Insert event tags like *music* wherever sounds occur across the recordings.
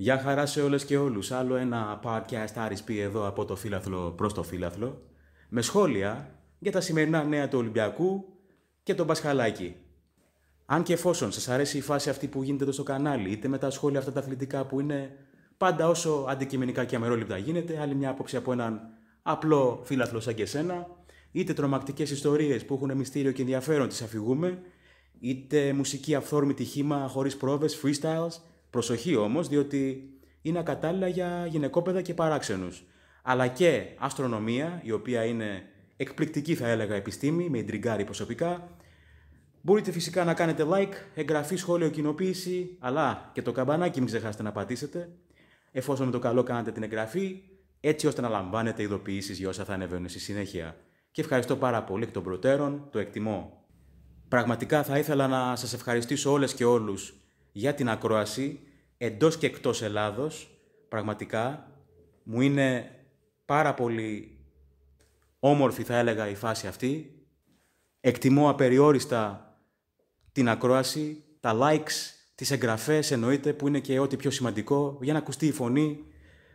Γεια χαρά σε όλες και όλους. Άλλο ένα podcast RSP εδώ από το φύλαθλο προς το φύλαθλο. Με σχόλια για τα σημερινά νέα του Ολυμπιακού και τον Πασχαλάκη. Αν και εφόσον σας αρέσει η φάση αυτή που γίνεται εδώ στο κανάλι, είτε με τα σχόλια αυτά τα αθλητικά που είναι πάντα όσο αντικειμενικά και αμερόληπτα γίνεται, άλλη μια άποψη από έναν απλό φύλαθλο σαν και σένα, είτε τρομακτικές ιστορίες που έχουν μυστήριο και ενδιαφέρον τις αφηγούμε, είτε μουσική αυθόρμητη χήμα χωρίς πρόβες freestyles, Προσοχή όμως, διότι είναι ακατάλληλα για γυναικόπαιδα και παράξενους. Αλλά και αστρονομία, η οποία είναι εκπληκτική θα έλεγα επιστήμη, με ιντριγκάρει προσωπικά. Μπορείτε φυσικά να κάνετε like, εγγραφή, σχόλιο, κοινοποίηση, αλλά και το καμπανάκι μην ξεχάσετε να πατήσετε, εφόσον με το καλό κάνετε την εγγραφή, έτσι ώστε να λαμβάνετε ειδοποιήσεις για όσα θα ανεβαίνουν στη συνέχεια. Και ευχαριστώ πάρα πολύ εκ των προτέρων, το εκτιμώ. Πραγματικά θα ήθελα να σας ευχαριστήσω όλες και όλους για την ακρόαση εντός και εκτός Ελλάδος. Πραγματικά μου είναι πάρα πολύ όμορφη θα έλεγα η φάση αυτή. Εκτιμώ απεριόριστα την ακρόαση, τα likes, τις εγγραφές εννοείται που είναι και ό,τι πιο σημαντικό για να ακουστεί η φωνή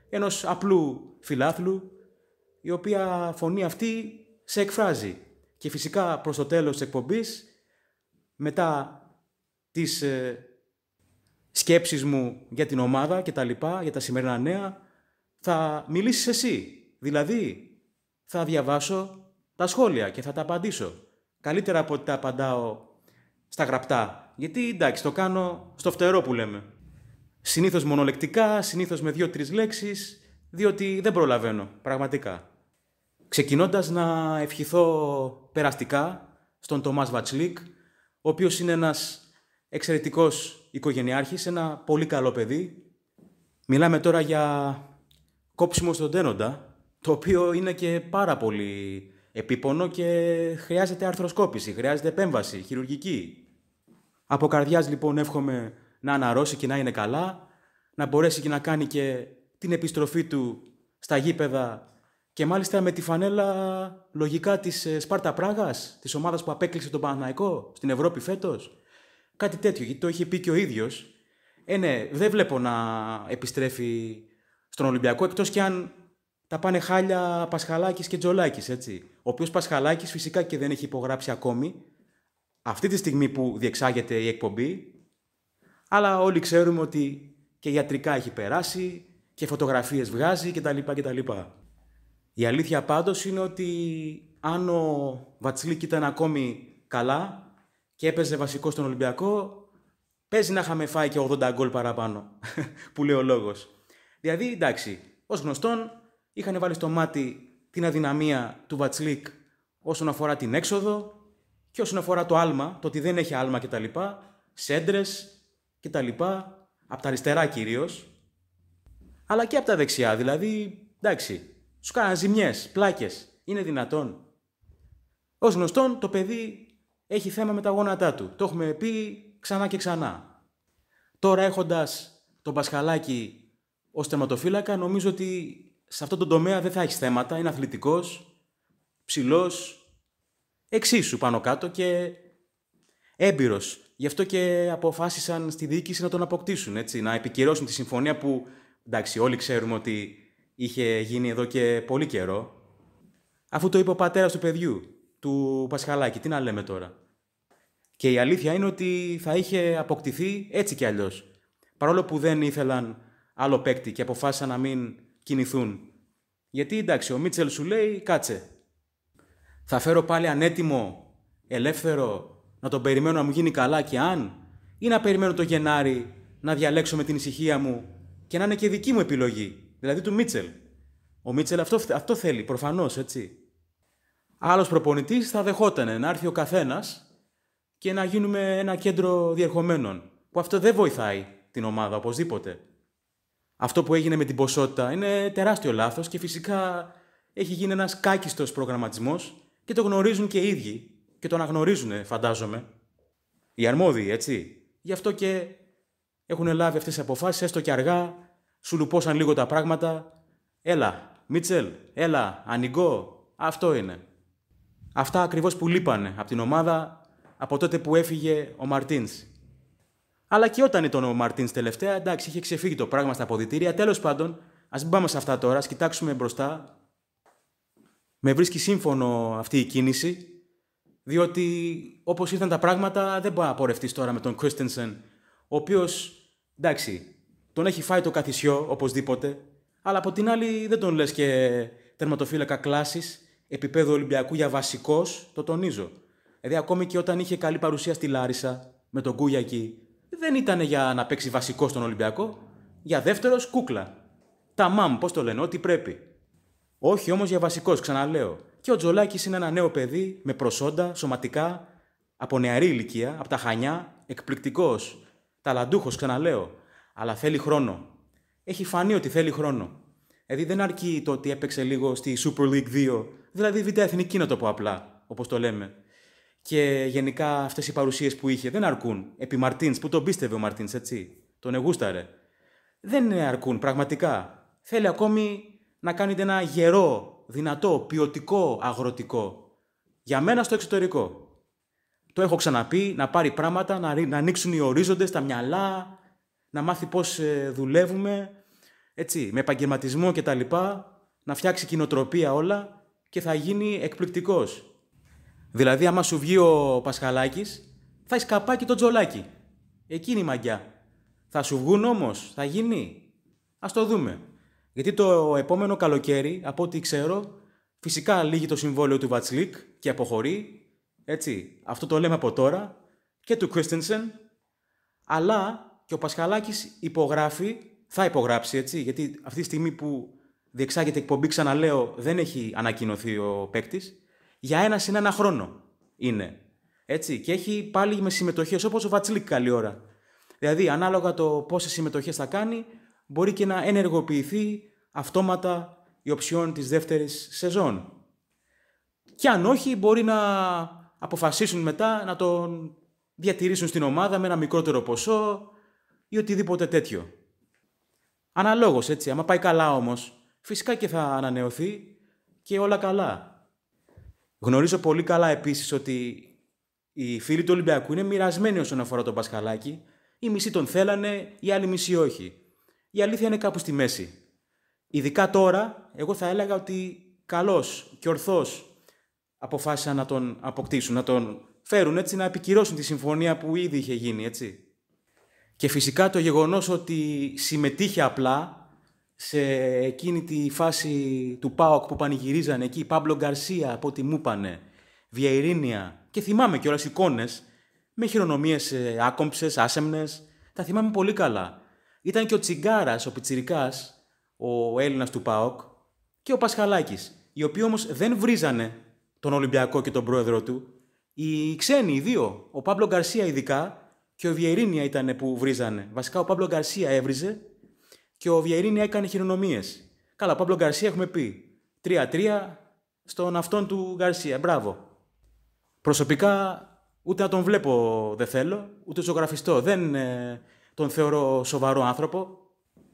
ενός απλού φιλάθλου η οποία φωνή αυτή σε εκφράζει. Και φυσικά προς το τέλος της εκπομπής μετά τις ε, σκέψεις μου για την ομάδα και τα λοιπά, για τα σημερινά νέα, θα μιλήσεις εσύ. Δηλαδή, θα διαβάσω τα σχόλια και θα τα απαντήσω. Καλύτερα από ότι τα απαντάω στα γραπτά. Γιατί, εντάξει, το κάνω στο φτερό που λέμε. Συνήθως μονολεκτικά, συνήθως με δύο-τρεις λέξεις, διότι δεν προλαβαίνω, πραγματικά. Ξεκινώντας να ευχηθώ περαστικά στον Τομάς Βατσλίκ, ο οποίος είναι ένας εξαιρετικός οικογενειάρχης, ένα πολύ καλό παιδί. Μιλάμε τώρα για κόψιμο στον τένοντα, το οποίο είναι και πάρα πολύ επίπονο και χρειάζεται αρθροσκόπηση, χρειάζεται επέμβαση χειρουργική. Από καρδιάς λοιπόν εύχομαι να αναρρώσει και να είναι καλά, να μπορέσει και να κάνει και την επιστροφή του στα γήπεδα και μάλιστα με τη φανέλα λογικά της ε, Σπάρτα Πράγας, της ομάδας που απέκλεισε τον Παναναϊκό στην Ευρώπη φέτος. Κάτι τέτοιο, γιατί το είχε πει και ο ίδιος. Ε, ναι, δεν βλέπω να επιστρέφει στον Ολυμπιακό εκτός κι αν τα πάνε χάλια Πασχαλάκης και Τζολάκης, έτσι. Ο οποίος Πασχαλάκης φυσικά και δεν έχει υπογράψει ακόμη. Αυτή τη στιγμή που διεξάγεται η εκπομπή. Αλλά όλοι ξέρουμε ότι και ιατρικά έχει περάσει και φωτογραφίες βγάζει κτλ. κτλ. Η αλήθεια πάντως είναι ότι αν ο Βατσλίκ ήταν ακόμη καλά, και έπαιζε βασικό στον Ολυμπιακό, παίζει να είχαμε φάει και 80 γκολ παραπάνω, *laughs* που λέει ο λόγος. Δηλαδή, εντάξει, ως γνωστόν, είχαν βάλει στο μάτι την αδυναμία του Βατσλίκ όσον αφορά την έξοδο και όσον αφορά το άλμα, το ότι δεν έχει άλμα κτλ. Σέντρες κτλ. Από τα αριστερά κυρίως. Αλλά και από τα δεξιά. Δηλαδή, εντάξει, Σου κάναν ζημιές, πλάκες. Είναι δυνατόν. Ως γνωστόν, το παιδί έχει θέμα με τα γόνατά του. Το έχουμε πει ξανά και ξανά. Τώρα έχοντας τον Πασχαλάκη ως θεματοφύλακα, νομίζω ότι σε αυτό το τομέα δεν θα έχεις θέματα. Είναι αθλητικός, ψηλός, εξίσου πάνω κάτω και έμπειρος. Γι' αυτό και αποφάσισαν στη διοίκηση να τον αποκτήσουν, έτσι, να επικυρώσουν τη συμφωνία που, εντάξει, όλοι ξέρουμε ότι είχε γίνει εδώ και πολύ καιρό. Αφού το είπε ο πατέρας του παιδιού, του Πασχαλάκη, τι να λέμε τώρα. Και η αλήθεια είναι ότι θα είχε αποκτηθεί έτσι κι αλλιώς. Παρόλο που δεν ήθελαν άλλο παίκτη και αποφάσισαν να μην κινηθούν. Γιατί εντάξει, ο Μίτσελ σου λέει κάτσε. Θα φέρω πάλι ανέτοιμο, ελεύθερο, να τον περιμένω να μου γίνει καλά και αν, ή να περιμένω το Γενάρη να διαλέξω με την ησυχία μου και να είναι και δική μου επιλογή, δηλαδή του Μίτσελ. Ο Μίτσελ αυτό, αυτό θέλει, προφανώς, έτσι. Άλλος προπονητής θα δεχόταν να έρθει ο καθένας και να γίνουμε ένα κέντρο διερχομένων. Που αυτό δεν βοηθάει την ομάδα οπωσδήποτε. Αυτό που έγινε με την ποσότητα είναι τεράστιο λάθος και φυσικά έχει γίνει ένας κάκιστος προγραμματισμός και το γνωρίζουν και οι ίδιοι και το αναγνωρίζουν, φαντάζομαι. Οι αρμόδιοι, έτσι. Γι' αυτό και έχουν λάβει αυτές τις αποφάσεις, έστω και αργά, σου λουπώσαν λίγο τα πράγματα. Έλα, Μίτσελ, έλα, ανοιγώ. Αυτό είναι. Αυτά ακριβώς που λείπανε από την ομάδα από τότε που έφυγε ο Μαρτίν. Αλλά και όταν ήταν ο Μαρτίν τελευταία, εντάξει, είχε ξεφύγει το πράγμα στα αποδητήρια. Τέλος πάντων, ας μην πάμε σε αυτά τώρα, ας κοιτάξουμε μπροστά. Με βρίσκει σύμφωνο αυτή η κίνηση, διότι όπως ήρθαν τα πράγματα, δεν μπορεί να πορευτείς τώρα με τον Κρίστενσεν, ο οποίος εντάξει, τον έχει φάει το καθισιό οπωσδήποτε, αλλά από την άλλη δεν τον λες και τερματοφύλακα κλάσης επίπεδο Ολυμπιακού για βασικός, το τονίζω. Δηλαδή, ακόμη και όταν είχε καλή παρουσία στη Λάρισα με τον Κούγια εκεί, δεν ήταν για να παίξει βασικό στον Ολυμπιακό. Για δεύτερος, κούκλα. Τα μάμ, πώς το λένε, ό,τι πρέπει. Όχι όμως για βασικός, ξαναλέω. Και ο Τζολάκης είναι ένα νέο παιδί με προσόντα, σωματικά, από νεαρή ηλικία, από τα χανιά, εκπληκτικός, ταλαντούχος, ξαναλέω. Αλλά θέλει χρόνο. Έχει φανεί ότι θέλει χρόνο. Δηλαδή δεν αρκεί το ότι έπαιξε λίγο στη Super League 2, δηλαδή β' εθνική να το πω απλά, όπως το λέμε και γενικά αυτές οι παρουσίες που είχε δεν αρκούν. Επί Μαρτίν, που τον πίστευε ο Μαρτίν, έτσι. Τον εγούσταρε. Δεν αρκούν πραγματικά. Θέλει ακόμη να κάνετε ένα γερό, δυνατό, ποιοτικό αγροτικό. Για μένα στο εξωτερικό. Το έχω ξαναπεί, να πάρει πράγματα, να, να ανοίξουν οι ορίζοντες, τα μυαλά, να μάθει πώς ε, δουλεύουμε, έτσι, με επαγγελματισμό λοιπά. Να φτιάξει κοινοτροπία όλα και θα γίνει εκπληκτικός. Δηλαδή, άμα σου βγει ο Πασχαλάκης, θα έχεις και το τζολάκι. Εκείνη η μαγιά. Θα σου βγουν όμως, θα γίνει. Ας το δούμε. Γιατί το επόμενο καλοκαίρι, από ό,τι ξέρω, φυσικά λύγει το συμβόλαιο του Βατσλίκ και αποχωρεί. Έτσι, αυτό το λέμε από τώρα. Και του Κρίστενσεν. Αλλά και ο Πασχαλάκης υπογράφει, θα υπογράψει έτσι, γιατί αυτή τη στιγμή που διεξάγεται εκπομπή, ξαναλέω, δεν έχει ανακοινωθεί ο παίκτης για ένα συν ένα χρόνο είναι. Έτσι, και έχει πάλι με συμμετοχές όπως ο Βατσλίκ καλή ώρα. Δηλαδή, ανάλογα το πόσες συμμετοχές θα κάνει, μπορεί και να ενεργοποιηθεί αυτόματα η οψιόν της δεύτερης σεζόν. Και αν όχι, μπορεί να αποφασίσουν μετά να τον διατηρήσουν στην ομάδα με ένα μικρότερο ποσό ή οτιδήποτε τέτοιο. Αναλόγως έτσι, άμα πάει καλά όμως, φυσικά και θα ανανεωθεί και όλα καλά. Γνωρίζω πολύ καλά επίσης ότι οι φίλοι του Ολυμπιακού είναι μοιρασμένοι όσον αφορά τον Πασχαλάκη. Η μισή τον θέλανε, η άλλη μισή όχι. Η αλήθεια είναι κάπου στη μέση. Ειδικά τώρα, εγώ θα έλεγα ότι καλώ και ορθώ αποφάσισαν να τον αποκτήσουν, να τον φέρουν έτσι να επικυρώσουν τη συμφωνία που ήδη είχε γίνει, έτσι. Και φυσικά το γεγονός ότι συμμετείχε απλά σε εκείνη τη φάση του ΠΑΟΚ που πανηγυρίζανε εκεί, Πάμπλο Γκαρσία από ό,τι μου είπανε, Βιαϊρίνια και θυμάμαι κιόλας εικόνες με χειρονομίες ε, άκομψες, άσεμνες. Τα θυμάμαι πολύ καλά. Ήταν και ο Τσιγκάρας, ο Πιτσυρικά, ο Έλληνας του ΠΑΟΚ και ο Πασχαλάκης, οι οποίοι όμως δεν βρίζανε τον Ολυμπιακό και τον πρόεδρο του. Οι ξένοι, οι δύο, ο Πάμπλο Γκαρσία ειδικά και ο Βιερίνια ήταν που βρίζανε. Βασικά ο παμπλο Γκαρσία έβριζε και ο Βιερίνη έκανε χειρονομίες. Καλά, Παύλο Γκαρσία έχουμε πει. 3-3 στον αυτόν του Γκαρσία. Μπράβο. Προσωπικά ούτε να τον βλέπω δεν θέλω, ούτε ζωγραφιστό. Δεν ε, τον θεωρώ σοβαρό άνθρωπο.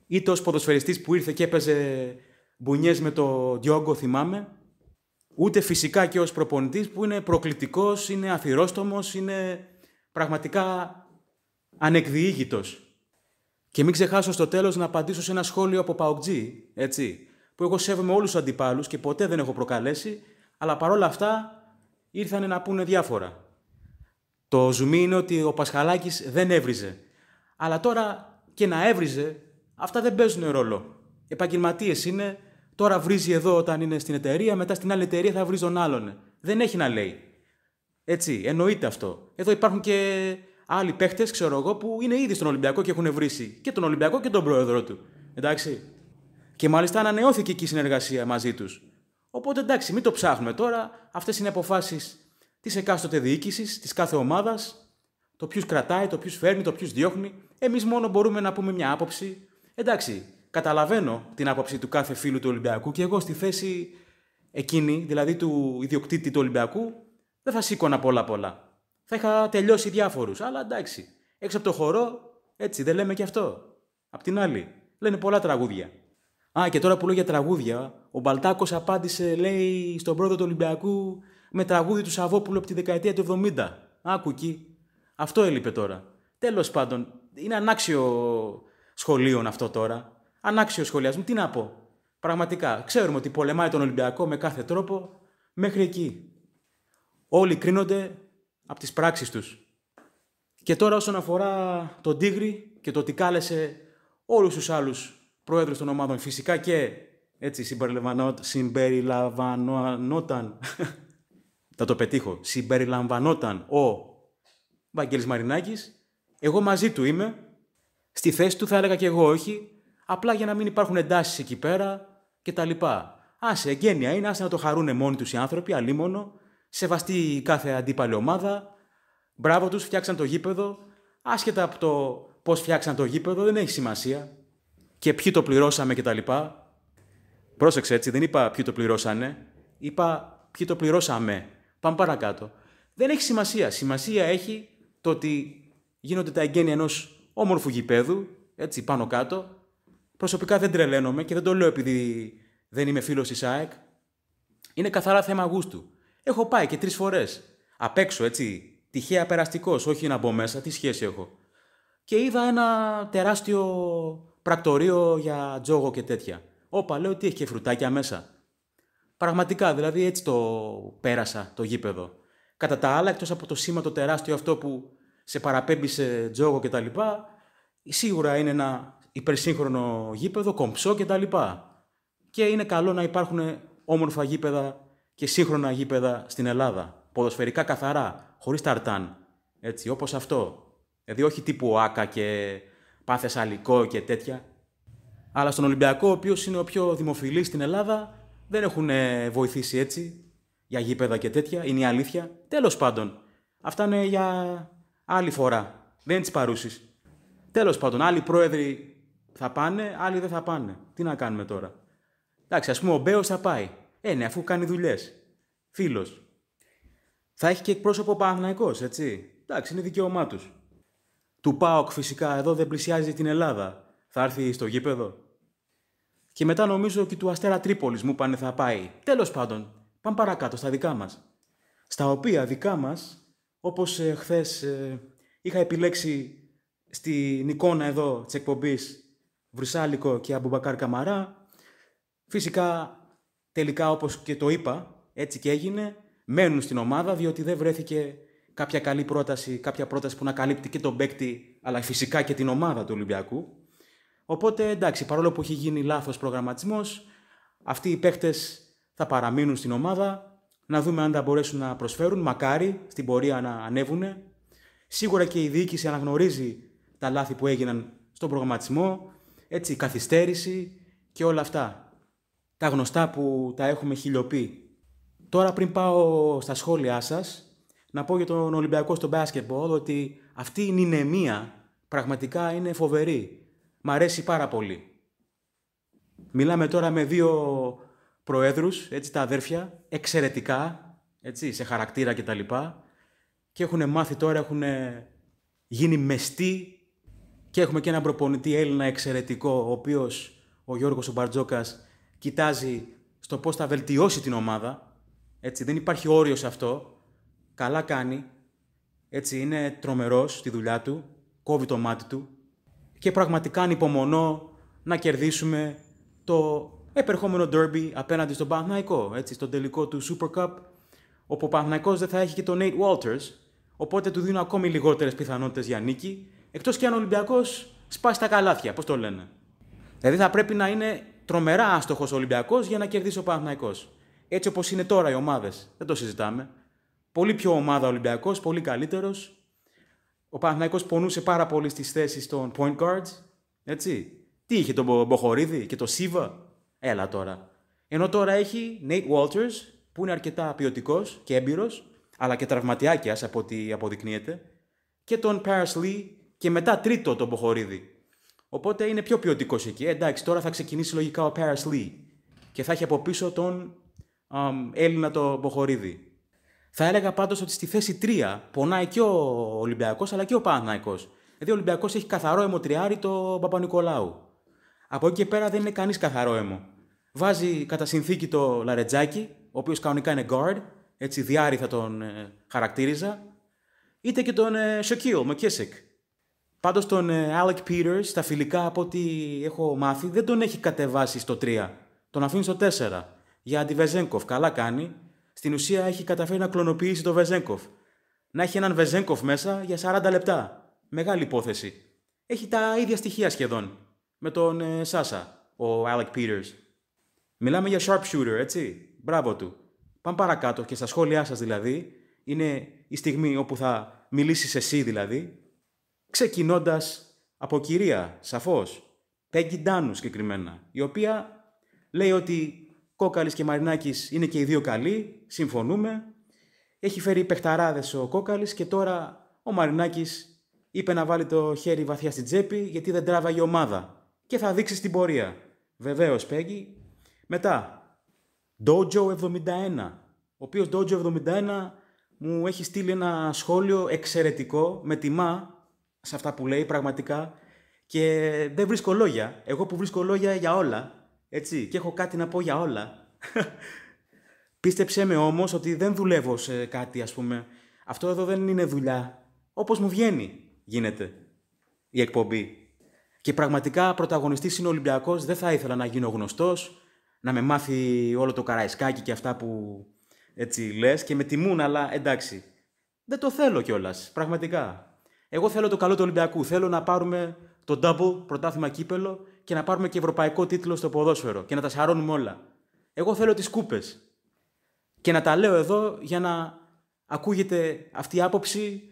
Είτε ω ποδοσφαιριστής που ήρθε και έπαιζε μπουνιές με το Διόγκο, θυμάμαι. Ούτε φυσικά και ως προπονητής που είναι προκλητικός, είναι αθυρόστομος, είναι πραγματικά ανεκδιήγητος. Και μην ξεχάσω στο τέλος να απαντήσω σε ένα σχόλιο από Παοκτζή, έτσι, που εγώ σέβομαι όλους τους αντιπάλους και ποτέ δεν έχω προκαλέσει, αλλά παρόλα αυτά ήρθανε να πούνε διάφορα. Το ζουμί είναι ότι ο Πασχαλάκης δεν έβριζε. Αλλά τώρα και να έβριζε, αυτά δεν παίζουν ρόλο. Επαγγελματίες είναι, τώρα βρίζει εδώ όταν είναι στην εταιρεία, μετά στην άλλη εταιρεία θα βρει τον άλλον. Δεν έχει να λέει. Έτσι, εννοείται αυτό. Εδώ υπάρχουν και άλλοι παίχτες, ξέρω εγώ, που είναι ήδη στον Ολυμπιακό και έχουν βρήσει και τον Ολυμπιακό και τον πρόεδρο του. Εντάξει. Και μάλιστα ανανεώθηκε και η συνεργασία μαζί τους. Οπότε εντάξει, μην το ψάχνουμε τώρα. Αυτές είναι αποφάσεις της εκάστοτε διοίκησης, της κάθε ομάδας. Το ποιους κρατάει, το ποιους φέρνει, το ποιους διώχνει. Εμείς μόνο μπορούμε να πούμε μια άποψη. Εντάξει, καταλαβαίνω την άποψη του κάθε φίλου του Ολυμπιακού και εγώ στη θέση εκείνη, δηλαδή του ιδιοκτήτη του Ολυμπιακού, δεν θα σήκωνα πολλά πολλά θα είχα τελειώσει διάφορους. Αλλά εντάξει, έξω από το χορό, έτσι δεν λέμε και αυτό. Απ' την άλλη, λένε πολλά τραγούδια. Α, και τώρα που λέω για τραγούδια, ο Μπαλτάκος απάντησε, λέει, στον πρόεδρο του Ολυμπιακού με τραγούδι του Σαββόπουλου από τη δεκαετία του 70. Άκου εκεί. Αυτό έλειπε τώρα. Τέλος πάντων, είναι ανάξιο σχολείο αυτό τώρα. Ανάξιο σχολιασμό. Τι να πω. Πραγματικά, ξέρουμε ότι πολεμάει τον Ολυμπιακό με κάθε τρόπο μέχρι εκεί. Όλοι κρίνονται από τις πράξεις τους. Και τώρα όσον αφορά τον Τίγρη και το ότι κάλεσε όλους τους άλλους πρόεδρους των ομάδων, φυσικά και έτσι συμπεριλαμβανόταν, *laughs* θα το πετύχω, συμπεριλαμβανόταν ο Βαγγέλης Μαρινάκης, εγώ μαζί του είμαι, στη θέση του θα έλεγα και εγώ όχι, απλά για να μην υπάρχουν εντάσεις εκεί πέρα και τα λοιπά. Άσε, είναι, άσε να το χαρούνε μόνοι τους οι άνθρωποι, αλίμονο, σεβαστή κάθε αντίπαλη ομάδα. Μπράβο τους, φτιάξαν το γήπεδο. Άσχετα από το πώς φτιάξαν το γήπεδο, δεν έχει σημασία. Και ποιοι το πληρώσαμε κτλ. Πρόσεξε έτσι, δεν είπα ποιοι το πληρώσανε. Είπα ποιοι το πληρώσαμε. Πάμε παρακάτω. Δεν έχει σημασία. Σημασία έχει το ότι γίνονται τα εγγένεια ενός όμορφου γηπέδου, έτσι πάνω κάτω. Προσωπικά δεν τρελαίνομαι και δεν το λέω επειδή δεν είμαι φίλος της ΑΕΚ. Είναι καθαρά θέμα γούστου. Έχω πάει και τρεις φορές. Απ' έξω, έτσι. Τυχαία περαστικός, όχι να μπω μέσα, τι σχέση έχω. Και είδα ένα τεράστιο πρακτορείο για τζόγο και τέτοια. Όπα, λέω ότι έχει και φρουτάκια μέσα. Πραγματικά, δηλαδή έτσι το πέρασα το γήπεδο. Κατά τα άλλα, εκτός από το σήμα το τεράστιο αυτό που σε παραπέμπει σε τζόγο κτλ., σίγουρα είναι ένα υπερσύγχρονο γήπεδο, κομψό κτλ. Και, και είναι καλό να υπάρχουν όμορφα γήπεδα και σύγχρονα γήπεδα στην Ελλάδα. Ποδοσφαιρικά καθαρά, χωρίς ταρτάν. Έτσι, όπως αυτό. Δηλαδή, όχι τύπου άκα και πάθες αλικό και τέτοια. Αλλά στον Ολυμπιακό, ο οποίος είναι ο πιο δημοφιλής στην Ελλάδα, δεν έχουν βοηθήσει έτσι για γήπεδα και τέτοια. Είναι η αλήθεια. Τέλος πάντων, αυτά είναι για άλλη φορά. Δεν είναι της παρούσης. Τέλος πάντων, άλλοι πρόεδροι θα πάνε, άλλοι δεν θα πάνε. Τι να κάνουμε τώρα. Εντάξει, ας πούμε, ο Μπέος θα πάει. Ε, ναι, αφού κάνει δουλειές. Φίλος. Θα έχει και εκπρόσωπο Παναθυναϊκό, έτσι. Εντάξει, είναι δικαίωμά τους. Του ΠΑΟΚ φυσικά εδώ δεν πλησιάζει την Ελλάδα. Θα έρθει στο γήπεδο. Και μετά νομίζω και του Αστέρα Τρίπολης μου πάνε θα πάει. Τέλος πάντων, πάμε παρακάτω στα δικά μας. Στα οποία δικά μας, όπως ε, χθες ε, είχα επιλέξει στην εικόνα εδώ της εκπομπής Βρυσάλικο και Αμπουμπακάρ Καμαρά. Φυσικά Τελικά, όπως και το είπα, έτσι και έγινε, μένουν στην ομάδα διότι δεν βρέθηκε κάποια καλή πρόταση, κάποια πρόταση που να καλύπτει και τον παίκτη, αλλά φυσικά και την ομάδα του Ολυμπιακού. Οπότε εντάξει, παρόλο που έχει γίνει λάθος προγραμματισμός, αυτοί οι παίκτες θα παραμείνουν στην ομάδα. Να δούμε αν τα μπορέσουν να προσφέρουν. Μακάρι στην πορεία να ανέβουν. Σίγουρα και η διοίκηση αναγνωρίζει τα λάθη που έγιναν στον προγραμματισμό, έτσι, η καθυστέρηση και όλα αυτά τα γνωστά που τα έχουμε χιλιοπεί. Τώρα πριν πάω στα σχόλιά σας, να πω για τον Ολυμπιακό στο μπάσκετμπολ ότι αυτή η νηνεμία πραγματικά είναι φοβερή. Μ' αρέσει πάρα πολύ. Μιλάμε τώρα με δύο προέδρους, έτσι τα αδέρφια, εξαιρετικά, έτσι, σε χαρακτήρα τα Και, και έχουν μάθει τώρα, έχουν γίνει μεστή και έχουμε και έναν προπονητή Έλληνα εξαιρετικό, ο οποίος ο Γιώργος ο κοιτάζει στο πώς θα βελτιώσει την ομάδα. Έτσι, δεν υπάρχει όριο σε αυτό. Καλά κάνει. Έτσι, είναι τρομερός στη δουλειά του. Κόβει το μάτι του. Και πραγματικά ανυπομονώ να κερδίσουμε το επερχόμενο ντέρμπι απέναντι στον Παναθηναϊκό. Έτσι, στον τελικό του Super Cup, όπου ο Παναθηναϊκός δεν θα έχει και τον Nate Walters, οπότε του δίνω ακόμη λιγότερες πιθανότητες για νίκη, εκτός και αν ο Ολυμπιακός σπάσει τα καλάθια, πώς το λένε. Δηλαδή θα πρέπει να είναι τρομερά άστοχος ο Ολυμπιακός για να κερδίσει ο Παναθναϊκό. Έτσι όπως είναι τώρα οι ομάδες. Δεν το συζητάμε. Πολύ πιο ομάδα ο Ολυμπιακός, πολύ καλύτερος. Ο Παναθναϊκό πονούσε πάρα πολύ στις θέσεις των point guards. Έτσι. Τι είχε τον Μποχορίδη και το Σίβα. Έλα τώρα. Ενώ τώρα έχει Nate Walters που είναι αρκετά ποιοτικός και έμπειρος, αλλά και τραυματιάκιας από ό,τι αποδεικνύεται. Και τον Paris Lee και μετά τρίτο τον Μποχορίδη. Οπότε είναι πιο ποιοτικός εκεί. Ε, εντάξει, τώρα θα ξεκινήσει λογικά ο Paris Lee και θα έχει από πίσω τον α, Έλληνα το Μποχορίδη. Θα έλεγα πάντως ότι στη θέση 3 πονάει και ο Ολυμπιακός αλλά και ο Παναναϊκό. Δηλαδή ο Ολυμπιακός έχει καθαρό τριάρι το Παπα-Νικολάου. Από εκεί και πέρα δεν είναι κανείς καθαρό αιμο. Βάζει κατά συνθήκη το Λαρετζάκι, ο οποίος κανονικά είναι guard, έτσι διάρρη θα τον ε, χαρακτήριζα, είτε και τον ε, Σοκίλ, Πάντως τον ε, Alec Peters στα φιλικά από ό,τι έχω μάθει δεν τον έχει κατεβάσει στο 3. Τον αφήνει στο 4. Για αντιβεζέγκοφ. Καλά κάνει. Στην ουσία έχει καταφέρει να κλωνοποιήσει τον Βεζέγκοφ. Να έχει έναν Βεζέγκοφ μέσα για 40 λεπτά. Μεγάλη υπόθεση. Έχει τα ίδια στοιχεία σχεδόν. Με τον ε, Σάσα, ο Alec Peters. Μιλάμε για sharpshooter, έτσι. Μπράβο του. Πάμε παρακάτω και στα σχόλιά σας δηλαδή. Είναι η στιγμή όπου θα μιλήσεις εσύ δηλαδή ξεκινώντας από κυρία, σαφώς, Πέγκι Ντάνου συγκεκριμένα, η οποία λέει ότι Κόκαλης και Μαρινάκης είναι και οι δύο καλοί, συμφωνούμε, έχει φέρει παιχταράδες ο Κόκαλης και τώρα ο Μαρινάκης είπε να βάλει το χέρι βαθιά στην τσέπη γιατί δεν τράβαγε ομάδα και θα δείξει την πορεία. βεβαίως. Πέγγι. Μετά, Dojo 71, ο οποίος Dojo 71 μου έχει στείλει ένα σχόλιο εξαιρετικό, με τιμά σε αυτά που λέει πραγματικά και δεν βρίσκω λόγια. Εγώ που βρίσκω λόγια για όλα, έτσι, και έχω κάτι να πω για όλα. *laughs* Πίστεψέ με όμως ότι δεν δουλεύω σε κάτι, ας πούμε. Αυτό εδώ δεν είναι δουλειά. Όπως μου βγαίνει, γίνεται η εκπομπή. Και πραγματικά πρωταγωνιστής είναι ο Ολυμπιακός, δεν θα ήθελα να γίνω γνωστός, να με μάθει όλο το καραϊσκάκι και αυτά που έτσι λες και με τιμούν, αλλά εντάξει. Δεν το θέλω κιόλας, πραγματικά. Εγώ θέλω το καλό του Ολυμπιακού. Θέλω να πάρουμε το double πρωτάθλημα κύπελο και να πάρουμε και ευρωπαϊκό τίτλο στο ποδόσφαιρο και να τα σαρώνουμε όλα. Εγώ θέλω τις κούπες. Και να τα λέω εδώ για να ακούγεται αυτή η άποψη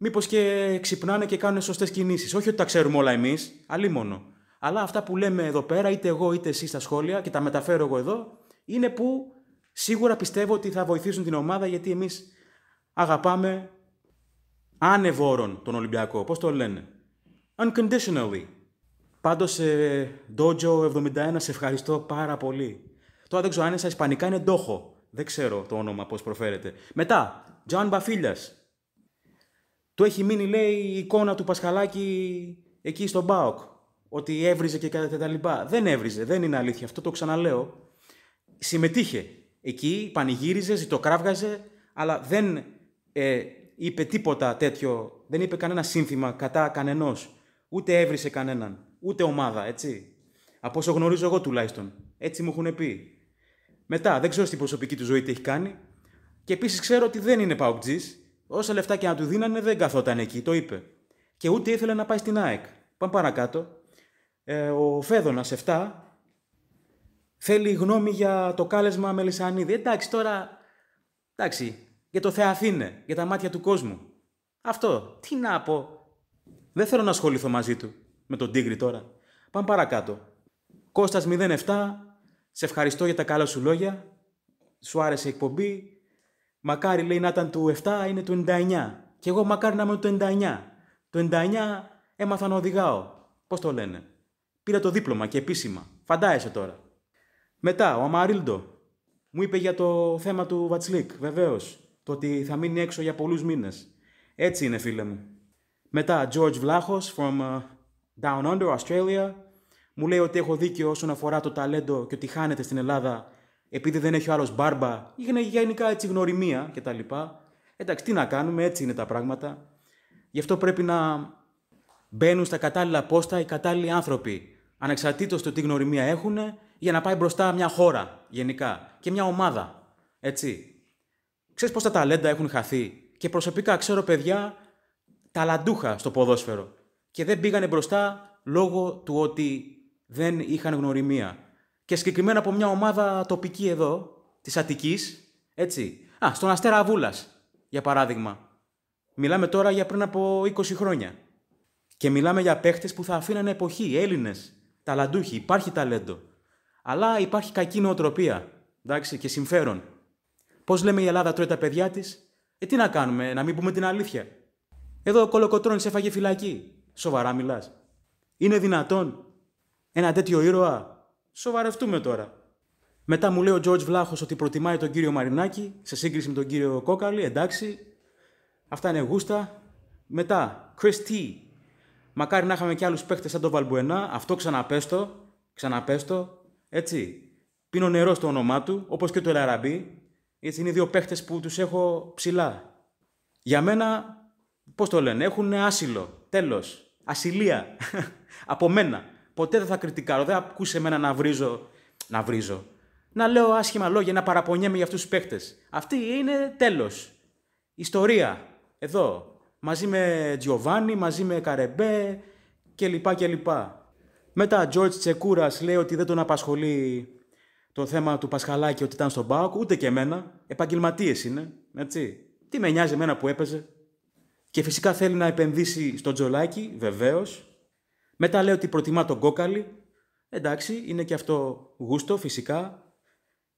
Μήπως και ξυπνάνε και κάνουν σωστές κινήσεις, Όχι ότι τα ξέρουμε όλα εμείς, αλλή μόνο. Αλλά αυτά που λέμε εδώ πέρα, είτε εγώ είτε εσείς στα σχόλια και τα μεταφέρω εγώ εδώ, είναι που σίγουρα πιστεύω ότι θα βοηθήσουν την ομάδα γιατί εμείς αγαπάμε Ανεβόρων τον Ολυμπιακό, Πώς το λένε. Unconditionally. Πάντως, ε, Dojo 71, σε ευχαριστώ πάρα πολύ. Τώρα δεν ξέρω αν είναι στα ισπανικά, είναι ντόχο. Δεν ξέρω το όνομα πώς προφέρεται. Μετά, Τζοάν Μπαφίλιας. Του έχει μείνει, λέει, η εικόνα του Πασχαλάκη εκεί στον Μπάοκ. Ότι έβριζε και κατά τα λοιπά. Δεν έβριζε, δεν είναι αλήθεια. Αυτό το ξαναλέω. Συμμετείχε εκεί, πανηγύριζε, ζητοκράβγαζε, αλλά δεν ε, είπε τίποτα τέτοιο, δεν είπε κανένα σύνθημα κατά κανενός. Ούτε έβρισε κανέναν, ούτε ομάδα, έτσι. Από όσο γνωρίζω εγώ τουλάχιστον. Έτσι μου έχουν πει. Μετά, δεν ξέρω στην προσωπική του ζωή τι έχει κάνει. Και επίσης ξέρω ότι δεν είναι παουτζή. Όσα λεφτά και να του δίνανε δεν καθόταν εκεί, το είπε. Και ούτε ήθελε να πάει στην ΑΕΚ. Πάμε παρακάτω. Ε, ο Φέδονα 7 θέλει γνώμη για το κάλεσμα Μελισανίδη. Εντάξει, τώρα. Εντάξει, για το Θεαθήνε, για τα μάτια του κόσμου. Αυτό. Τι να πω. Δεν θέλω να ασχοληθώ μαζί του, με τον Τίγρη τώρα. Πάμε παρακάτω. Κώστας 07, σε ευχαριστώ για τα καλά σου λόγια. Σου άρεσε η εκπομπή. Μακάρι λέει να ήταν του 7, είναι του 99. Και εγώ μακάρι να είμαι του 99. Το 99 έμαθα να οδηγάω. Πώς το λένε. Πήρα το δίπλωμα και επίσημα. Φαντάζεσαι τώρα. Μετά, ο Αμαρίλντο μου είπε για το θέμα του Βατσλίκ, βεβαίως το ότι θα μείνει έξω για πολλούς μήνες. Έτσι είναι φίλε μου. Μετά, George Vlachos from uh, Down Under, Australia, μου λέει ότι έχω δίκιο όσον αφορά το ταλέντο και ότι χάνεται στην Ελλάδα επειδή δεν έχει ο άλλος μπάρμπα ή γενικά έτσι γνωριμία κτλ. Εντάξει, τι να κάνουμε, έτσι είναι τα πράγματα. Γι' αυτό πρέπει να μπαίνουν στα κατάλληλα πόστα οι κατάλληλοι άνθρωποι, ανεξαρτήτως το τι γνωριμία έχουν, για να πάει μπροστά μια χώρα γενικά και μια ομάδα. Έτσι. Ξέρεις τα ταλέντα έχουν χαθεί. Και προσωπικά ξέρω παιδιά ταλαντούχα στο ποδόσφαιρο. Και δεν πήγανε μπροστά λόγω του ότι δεν είχαν γνωριμία. Και συγκεκριμένα από μια ομάδα τοπική εδώ, της Αττικής, έτσι. Α, στον Αστέρα Αβούλας, για παράδειγμα. Μιλάμε τώρα για πριν από 20 χρόνια. Και μιλάμε για παίχτες που θα αφήνανε εποχή, Έλληνες, ταλαντούχοι, υπάρχει ταλέντο. Αλλά υπάρχει κακή νοοτροπία εντάξει, και συμφέρον. Πώς λέμε η Ελλάδα τρώει τα παιδιά της, Ε, τι να κάνουμε, να μην πούμε την αλήθεια. Εδώ ο Κολοκοτρόνη έφαγε φυλακή. Σοβαρά μιλάς. Είναι δυνατόν ένα τέτοιο ήρωα. Σοβαρευτούμε τώρα. Μετά μου λέει ο Τζορτζ Βλάχος ότι προτιμάει τον κύριο Μαρινάκη σε σύγκριση με τον κύριο Κόκαλη. Εντάξει. Αυτά είναι γούστα. Μετά, T. Μακάρι να είχαμε και άλλους παίχτε σαν τον Βαλμπουενά. Αυτό ξαναπέστο. Ξαναπέστο. Έτσι. Πίνω νερό στο όνομά του, όπως και το Ελαραμπή γιατί είναι οι δύο παίχτες που τους έχω ψηλά. Για μένα, πώς το λένε, έχουν άσυλο. Τέλος. Ασυλία. *laughs* Από μένα. Ποτέ δεν θα κριτικάρω. Δεν ακούσε εμένα να βρίζω. Να βρίζω. Να λέω άσχημα λόγια, να παραπονιέμαι για αυτούς τους παίχτες. Αυτή είναι τέλος. Ιστορία. Εδώ. Μαζί με Τζιοβάνι, μαζί με Καρεμπέ κλπ. Μετά, George Τσεκούρας λέει ότι δεν τον απασχολεί το θέμα του Πασχαλάκη ότι ήταν στον Πάοκ, ούτε και εμένα. Επαγγελματίες είναι, έτσι. Τι με νοιάζει εμένα που έπαιζε. Και φυσικά θέλει να επενδύσει στο Τζολάκι, βεβαίως. Μετά λέει ότι προτιμά τον Κόκαλη. Εντάξει, είναι και αυτό γούστο, φυσικά.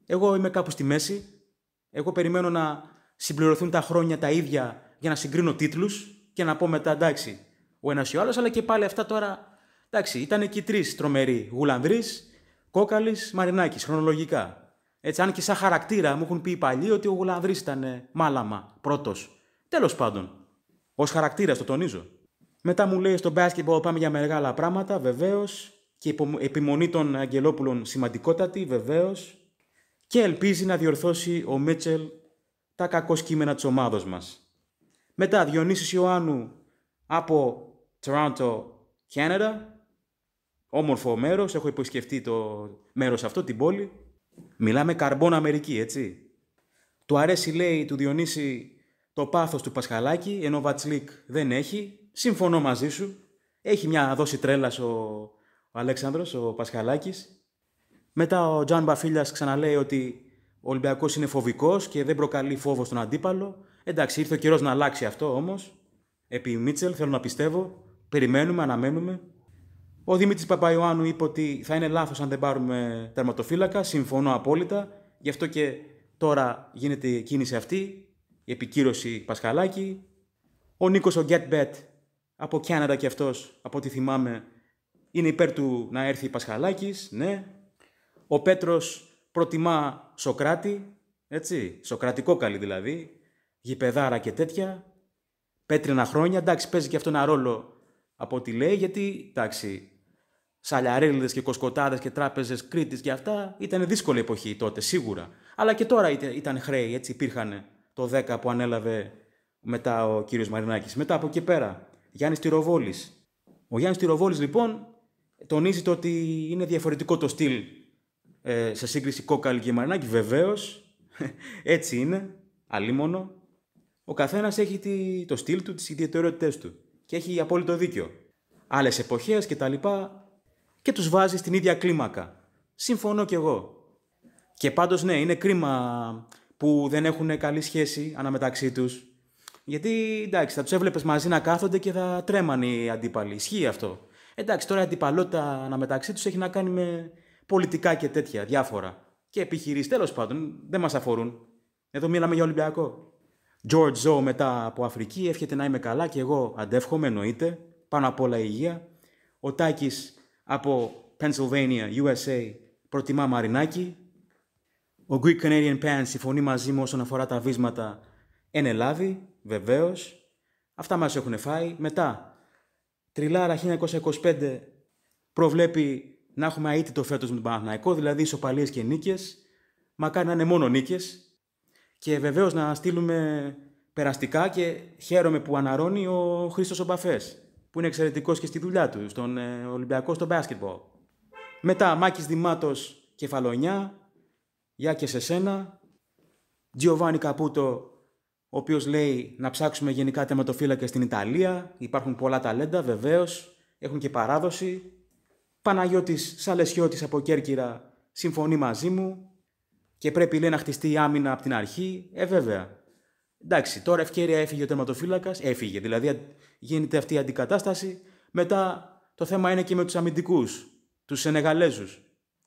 Εγώ είμαι κάπου στη μέση. Εγώ περιμένω να συμπληρωθούν τα χρόνια τα ίδια για να συγκρίνω τίτλους και να πω μετά εντάξει, ο ένας ή ο άλλος, αλλά και πάλι αυτά τώρα. Εντάξει, ήταν εκεί τρεις τρομεροί γουλανδρείς, Κόκαλης Μαρινάκης, χρονολογικά. Έτσι, αν και σαν χαρακτήρα μου έχουν πει οι παλιοί ότι ο Γουλανδρή ήταν ε, μάλαμα πρώτος. Τέλος πάντων. Ως χαρακτήρα το τονίζω. Μετά μου λέει στο μπάσκετμπολ πάμε για μεγάλα πράγματα, βεβαίως. Και επιμονή των Αγγελόπουλων σημαντικότατη, βεβαίως. Και ελπίζει να διορθώσει ο Μίτσελ τα κακό κείμενα τη ομάδα μας. Μετά Διονύσης Ιωάννου από Toronto, Canada, Όμορφο μέρος, έχω υποσκεφτεί το μέρος αυτό, την πόλη. Μιλάμε καρμπόν Αμερική, έτσι. Του αρέσει, λέει, του Διονύση το πάθος του Πασχαλάκη, ενώ ο Βατσλίκ δεν έχει. Συμφωνώ μαζί σου. Έχει μια δόση τρέλας ο, ο Αλέξανδρος, ο Πασχαλάκης. Μετά ο Τζαν Μπαφίλιας ξαναλέει ότι ο Ολυμπιακός είναι φοβικός και δεν προκαλεί φόβο στον αντίπαλο. Εντάξει, ήρθε ο καιρός να αλλάξει αυτό όμως. Επί Μίτσελ, θέλω να πιστεύω. Περιμένουμε, αναμένουμε. Ο Δημήτρης Παπαϊωάννου είπε ότι θα είναι λάθος αν δεν πάρουμε τερματοφύλακα. Συμφωνώ απόλυτα. Γι' αυτό και τώρα γίνεται η κίνηση αυτή. Η επικύρωση Πασχαλάκη. Ο Νίκος ο Bet από Κιάνατα και αυτός, από ό,τι θυμάμαι, είναι υπέρ του να έρθει Πασχαλάκης. Ναι. Ο Πέτρος προτιμά Σοκράτη. Έτσι. Σοκρατικό καλή δηλαδή. Γηπεδάρα και τέτοια. Πέτρινα χρόνια. Εντάξει, παίζει και αυτό ένα ρόλο από ό,τι λέει, γιατί εντάξει, σαλιαρίλδε και κοσκοτάδες και τράπεζες Κρήτης και αυτά. Ήταν δύσκολη εποχή τότε, σίγουρα. Αλλά και τώρα ήταν χρέη, έτσι υπήρχαν το 10 που ανέλαβε μετά ο κύριος Μαρινάκης. Μετά από εκεί πέρα, Γιάννης Τυροβόλης. Ο Γιάννης Τυροβόλης λοιπόν τονίζει το ότι είναι διαφορετικό το στυλ ε, σε σύγκριση Κόκαλη και Μαρινάκη. Βεβαίως, *laughs* έτσι είναι, αλίμονο. Ο καθένας έχει τη, το στυλ του, τις ιδιαιτερότητέ του. Και έχει απόλυτο δίκιο. Άλλες εποχές κτλ και τους βάζει στην ίδια κλίμακα. Συμφωνώ κι εγώ. Και πάντως ναι, είναι κρίμα που δεν έχουν καλή σχέση αναμεταξύ τους. Γιατί εντάξει, θα τους έβλεπες μαζί να κάθονται και θα τρέμανε οι αντίπαλοι. Ισχύει αυτό. Εντάξει, τώρα η αντιπαλότητα αναμεταξύ τους έχει να κάνει με πολιτικά και τέτοια, διάφορα. Και επιχειρήσεις, τέλος πάντων, δεν μας αφορούν. Εδώ μίλαμε για Ολυμπιακό. George Zoe μετά από Αφρική, εύχεται να είμαι καλά και εγώ αντεύχομαι, εννοείται. Πάνω απ' όλα υγεία. Ο Τάκης από Pennsylvania, USA, προτιμά Μαρινάκη. Ο Greek Canadian Pan συμφωνεί μαζί μου όσον αφορά τα βίσματα εν Ελλάδη, βεβαίως. Αυτά μας έχουν φάει. Μετά, Τριλάρα 1925 προβλέπει να έχουμε αίτη το φέτος με τον Παναθηναϊκό, δηλαδή ισοπαλίες και νίκες. Μακάρι να είναι μόνο νίκες. Και βεβαίως να στείλουμε περαστικά και χαίρομαι που αναρώνει ο Χρήστος Ομπαφές που είναι εξαιρετικός και στη δουλειά του, στον ε, Ολυμπιακό στο μπάσκετμπολ. Μετά Μάκης Δημάτος Κεφαλονιά, Γεια και σε σένα. Τζιοβάνι Καπούτο, ο οποίος λέει να ψάξουμε γενικά θεματοφύλακες στην Ιταλία. Υπάρχουν πολλά ταλέντα βεβαίως, έχουν και παράδοση. Παναγιώτης Σαλεσιώτης από Κέρκυρα συμφωνεί μαζί μου και πρέπει λέει να χτιστεί άμυνα από την αρχή. Ε βέβαια, Εντάξει, τώρα ευκαιρία έφυγε ο τερματοφύλακας, έφυγε. Δηλαδή γίνεται αυτή η αντικατάσταση. Μετά το θέμα είναι και με τους αμυντικούς, τους Σενεγαλέζους.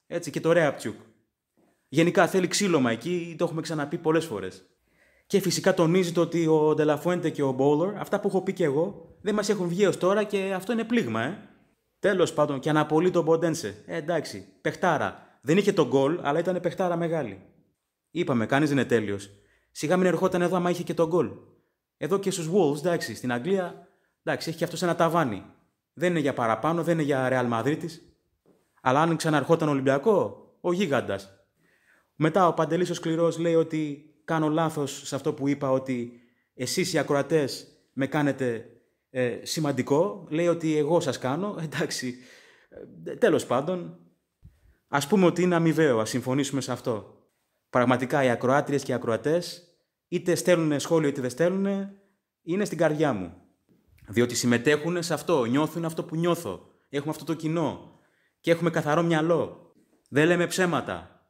Έτσι και το Ρέαπτσουκ. Γενικά θέλει ξύλωμα εκεί, το έχουμε ξαναπεί πολλές φορές. Και φυσικά τονίζει το ότι ο Ντελαφουέντε και ο Μπόλλορ, αυτά που έχω πει και εγώ, δεν μας έχουν βγει έως τώρα και αυτό είναι πλήγμα, ε. Τέλος πάντων, και αναπολύει τον Μποντένσε. Ε, εντάξει, παιχτάρα. Δεν είχε τον γκολ, αλλά ήταν παιχτάρα μεγάλη. Είπαμε, κανείς δεν είναι τέλειος. Σιγά μην ερχόταν εδώ άμα είχε και τον γκολ. Εδώ και στους Wolves, εντάξει, στην Αγγλία, εντάξει, έχει και αυτός ένα ταβάνι. Δεν είναι για παραπάνω, δεν είναι για Real Madrid. Αλλά αν ξαναρχόταν Ολυμπιακό, ο γίγαντας. Μετά ο Παντελής ο Σκληρός λέει ότι κάνω λάθος σε αυτό που είπα, ότι εσείς οι ακροατές με κάνετε ε, σημαντικό. Λέει ότι εγώ σας κάνω. Ε, εντάξει. Ε, Τέλος πάντων, ας πούμε ότι είναι αμοιβαίο, ας συμφωνήσουμε σε αυτό πραγματικά οι ακροάτριες και οι ακροατές, είτε στέλνουν σχόλιο είτε δεν στέλνουν, είναι στην καρδιά μου. Διότι συμμετέχουν σε αυτό, νιώθουν αυτό που νιώθω. Έχουμε αυτό το κοινό και έχουμε καθαρό μυαλό. Δεν λέμε ψέματα.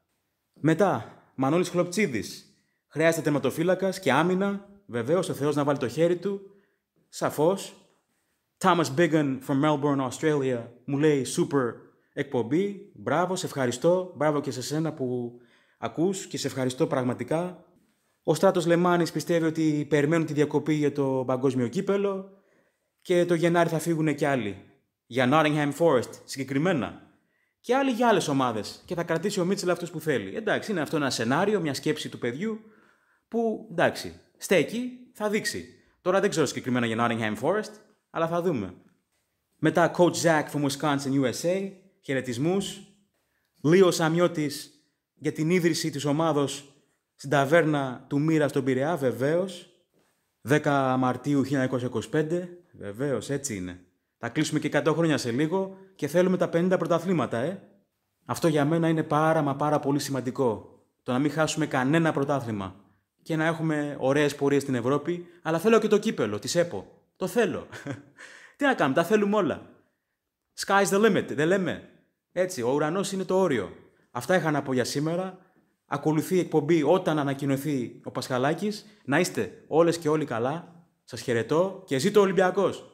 Μετά, Μανώλης Χλοπτσίδης. Χρειάζεται τερματοφύλακας και άμυνα. Βεβαίως, ο Θεός να βάλει το χέρι του. Σαφώς. Thomas Biggin from Melbourne, Australia, μου λέει super εκπομπή. Μπράβο, σε ευχαριστώ. Μπράβο και σε σένα που ακούς και σε ευχαριστώ πραγματικά. Ο Στράτος Λεμάνης πιστεύει ότι περιμένουν τη διακοπή για το παγκόσμιο κύπελο και το Γενάρη θα φύγουν και άλλοι. Για Nottingham Forest συγκεκριμένα. Και άλλοι για άλλες ομάδες. Και θα κρατήσει ο Μίτσελ αυτούς που θέλει. Εντάξει, είναι αυτό ένα σενάριο, μια σκέψη του παιδιού που εντάξει, στέκει, θα δείξει. Τώρα δεν ξέρω συγκεκριμένα για Nottingham Forest, αλλά θα δούμε. Μετά Coach Zach from Wisconsin, USA. Χαιρετισμούς. Λίο Σαμιώτης για την ίδρυση της ομάδος στην ταβέρνα του Μοίρα στον Πειραιά, βεβαίως. 10 Μαρτίου 1925, βεβαίως, έτσι είναι. Θα κλείσουμε και 100 χρόνια σε λίγο και θέλουμε τα 50 πρωταθλήματα, ε. Αυτό για μένα είναι πάρα μα πάρα πολύ σημαντικό. Το να μην χάσουμε κανένα πρωτάθλημα και να έχουμε ωραίες πορείες στην Ευρώπη, αλλά θέλω και το κύπελο τη ΕΠΟ. Το θέλω. *laughs* Τι να κάνουμε, τα θέλουμε όλα. Sky's the limit, δεν λέμε. Έτσι, ο ουρανός είναι το όριο. Αυτά είχα να πω για σήμερα. Ακολουθεί η εκπομπή όταν ανακοινωθεί ο Πασχαλάκης. Να είστε όλες και όλοι καλά. Σας χαιρετώ και ζήτω ο Ολυμπιακός.